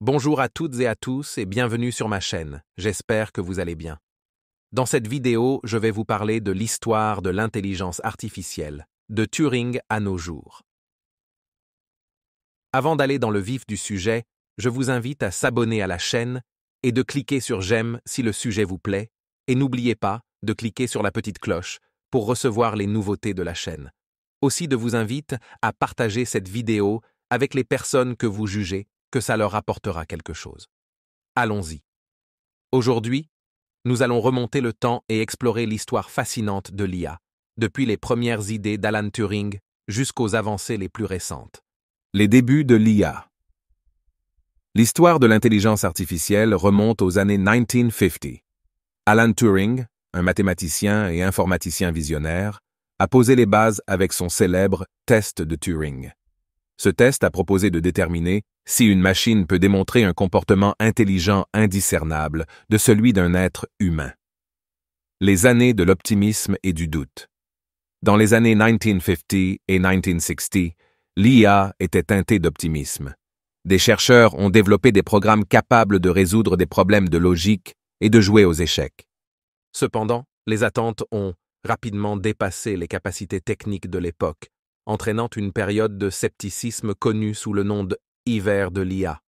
Bonjour à toutes et à tous et bienvenue sur ma chaîne, j'espère que vous allez bien. Dans cette vidéo, je vais vous parler de l'histoire de l'intelligence artificielle, de Turing à nos jours. Avant d'aller dans le vif du sujet, je vous invite à s'abonner à la chaîne et de cliquer sur J'aime si le sujet vous plaît, et n'oubliez pas de cliquer sur la petite cloche pour recevoir les nouveautés de la chaîne. Aussi, de vous invite à partager cette vidéo avec les personnes que vous jugez que ça leur apportera quelque chose. Allons-y. Aujourd'hui, nous allons remonter le temps et explorer l'histoire fascinante de l'IA, depuis les premières idées d'Alan Turing jusqu'aux avancées les plus récentes. Les débuts de l'IA L'histoire de l'intelligence artificielle remonte aux années 1950. Alan Turing, un mathématicien et informaticien visionnaire, a posé les bases avec son célèbre test de Turing. Ce test a proposé de déterminer si une machine peut démontrer un comportement intelligent indiscernable de celui d'un être humain. Les années de l'optimisme et du doute. Dans les années 1950 et 1960, l'IA était teintée d'optimisme. Des chercheurs ont développé des programmes capables de résoudre des problèmes de logique et de jouer aux échecs. Cependant, les attentes ont rapidement dépassé les capacités techniques de l'époque entraînant une période de scepticisme connue sous le nom de hiver de l'IA,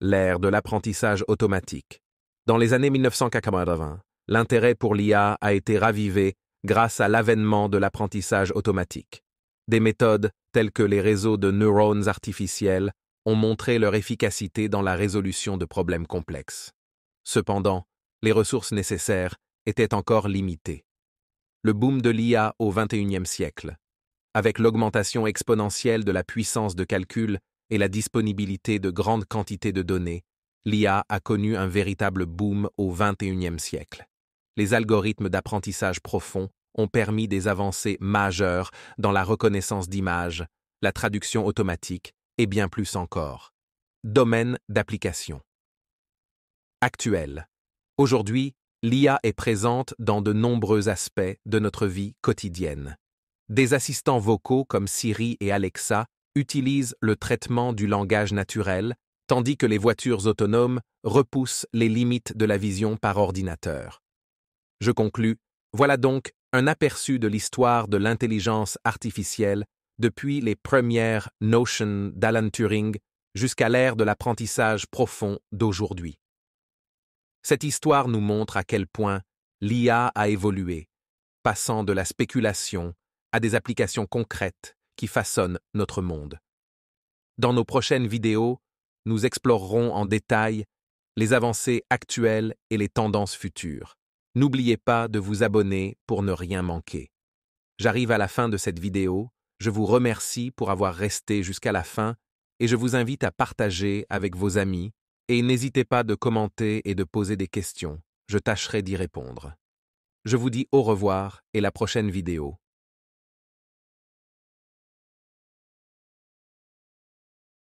l'ère de l'apprentissage automatique. Dans les années 1980, l'intérêt pour l'IA a été ravivé grâce à l'avènement de l'apprentissage automatique. Des méthodes telles que les réseaux de neurones artificiels ont montré leur efficacité dans la résolution de problèmes complexes. Cependant, les ressources nécessaires étaient encore limitées. Le boom de l'IA au XXIe siècle avec l'augmentation exponentielle de la puissance de calcul et la disponibilité de grandes quantités de données, l'IA a connu un véritable boom au XXIe siècle. Les algorithmes d'apprentissage profond ont permis des avancées majeures dans la reconnaissance d'images, la traduction automatique et bien plus encore. Domaine d'application. Actuel. Aujourd'hui, l'IA est présente dans de nombreux aspects de notre vie quotidienne des assistants vocaux comme Siri et Alexa utilisent le traitement du langage naturel, tandis que les voitures autonomes repoussent les limites de la vision par ordinateur. Je conclus, voilà donc un aperçu de l'histoire de l'intelligence artificielle depuis les premières Notions d'Alan Turing jusqu'à l'ère de l'apprentissage profond d'aujourd'hui. Cette histoire nous montre à quel point l'IA a évolué, passant de la spéculation à des applications concrètes qui façonnent notre monde. Dans nos prochaines vidéos, nous explorerons en détail les avancées actuelles et les tendances futures. N'oubliez pas de vous abonner pour ne rien manquer. J'arrive à la fin de cette vidéo, je vous remercie pour avoir resté jusqu'à la fin et je vous invite à partager avec vos amis et n'hésitez pas de commenter et de poser des questions, je tâcherai d'y répondre. Je vous dis au revoir et la prochaine vidéo.